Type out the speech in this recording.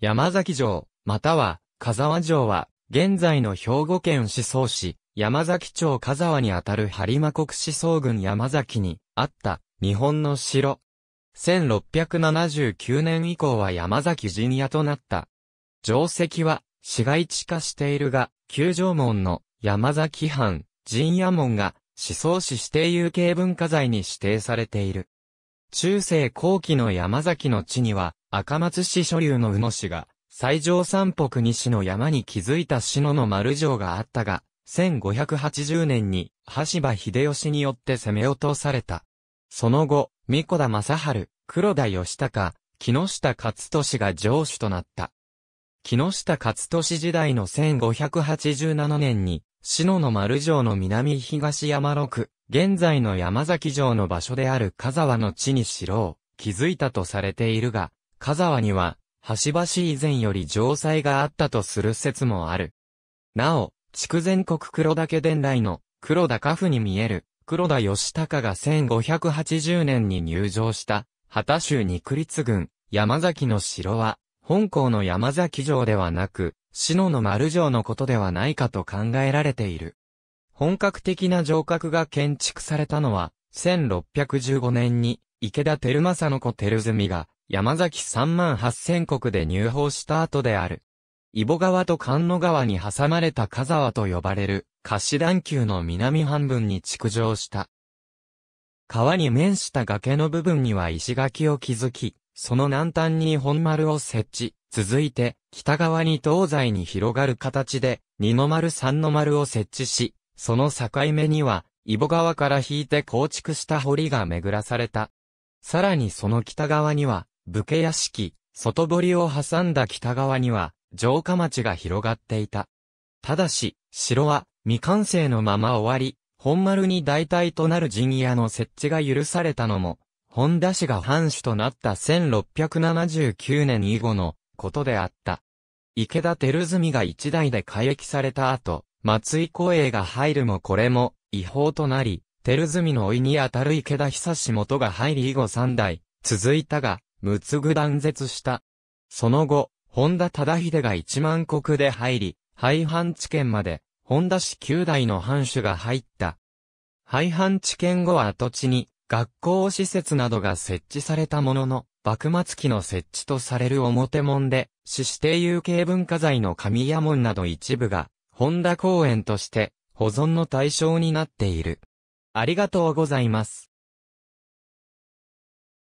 山崎城、または、香沢城は、現在の兵庫県思想市、山崎町香沢にあたる播磨国思想郡山崎に、あった、日本の城。1679年以降は山崎陣屋となった。城跡は、市街地化しているが、九条門の山崎藩、陣屋門が、思想市指定有形文化財に指定されている。中世後期の山崎の地には、赤松市所有の宇野市が、最上山北西の山に築いた篠の丸城があったが、1580年に、橋場秀吉によって攻め落とされた。その後、三子田正春、黒田義高、木下勝利が城主となった。木下勝利時代の1587年に、篠の丸城の南東山六、現在の山崎城の場所である香沢の地に城を築いたとされているが、香沢には、橋々以前より城塞があったとする説もある。なお、筑前国黒岳伝来の黒田家父に見える黒田義高が1580年に入城した畑州二区立軍山崎の城は本校の山崎城ではなく篠の丸城のことではないかと考えられている。本格的な城郭が建築されたのは1615年に池田照正の子照住が山崎3万8000国で入法した後である。伊保川と関野川に挟まれた香沢と呼ばれる、河岸段丘の南半分に築城した。川に面した崖の部分には石垣を築き、その南端に本丸を設置、続いて、北側に東西に広がる形で、二の丸三の丸を設置し、その境目には、伊保川から引いて構築した堀が巡らされた。さらにその北側には、武家屋敷、外堀を挟んだ北側には、城下町が広がっていた。ただし、城は未完成のまま終わり、本丸に代替となる陣屋の設置が許されたのも、本田氏が藩主となった1679年以後のことであった。池田照住が一代で改役された後、松井光栄が入るもこれも違法となり、照住の老いにあたる池田久志元が入り以後三代、続いたが、むつぐ断絶した。その後、本田忠秀が一万国で入り、廃藩置県まで、本田市九代の藩主が入った。廃藩置県後は跡地に、学校施設などが設置されたものの、幕末期の設置とされる表門で、市指定有形文化財の神屋門など一部が、本田公園として、保存の対象になっている。ありがとうございます。